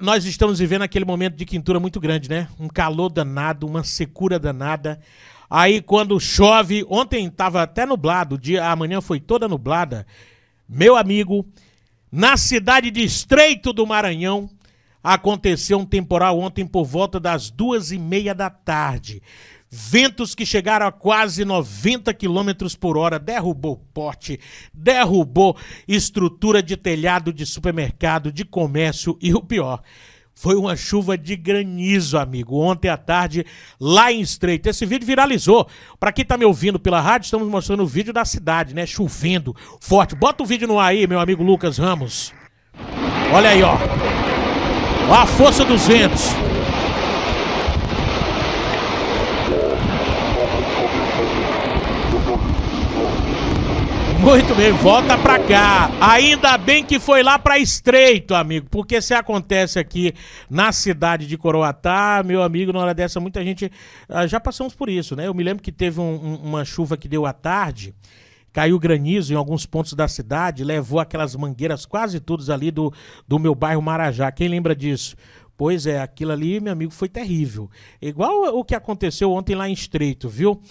nós estamos vivendo aquele momento de quintura muito grande, né? Um calor danado, uma secura danada. Aí quando chove, ontem estava até nublado, dia, a manhã foi toda nublada. Meu amigo, na cidade de Estreito do Maranhão, aconteceu um temporal ontem por volta das duas e meia da tarde. Ventos que chegaram a quase 90 quilômetros por hora, derrubou porte, derrubou estrutura de telhado de supermercado, de comércio e o pior, foi uma chuva de granizo, amigo. Ontem à tarde, lá em Estreito. Esse vídeo viralizou. Para quem tá me ouvindo pela rádio, estamos mostrando o vídeo da cidade, né? Chovendo forte. Bota o vídeo no ar aí, meu amigo Lucas Ramos. Olha aí, ó a força dos ventos. Muito bem, volta pra cá. Ainda bem que foi lá pra Estreito, amigo, porque se acontece aqui na cidade de Coroatá, meu amigo, na hora dessa muita gente. Ah, já passamos por isso, né? Eu me lembro que teve um, uma chuva que deu à tarde caiu granizo em alguns pontos da cidade, levou aquelas mangueiras quase todas ali do, do meu bairro Marajá. Quem lembra disso? Pois é, aquilo ali, meu amigo, foi terrível. Igual o que aconteceu ontem lá em Estreito, viu?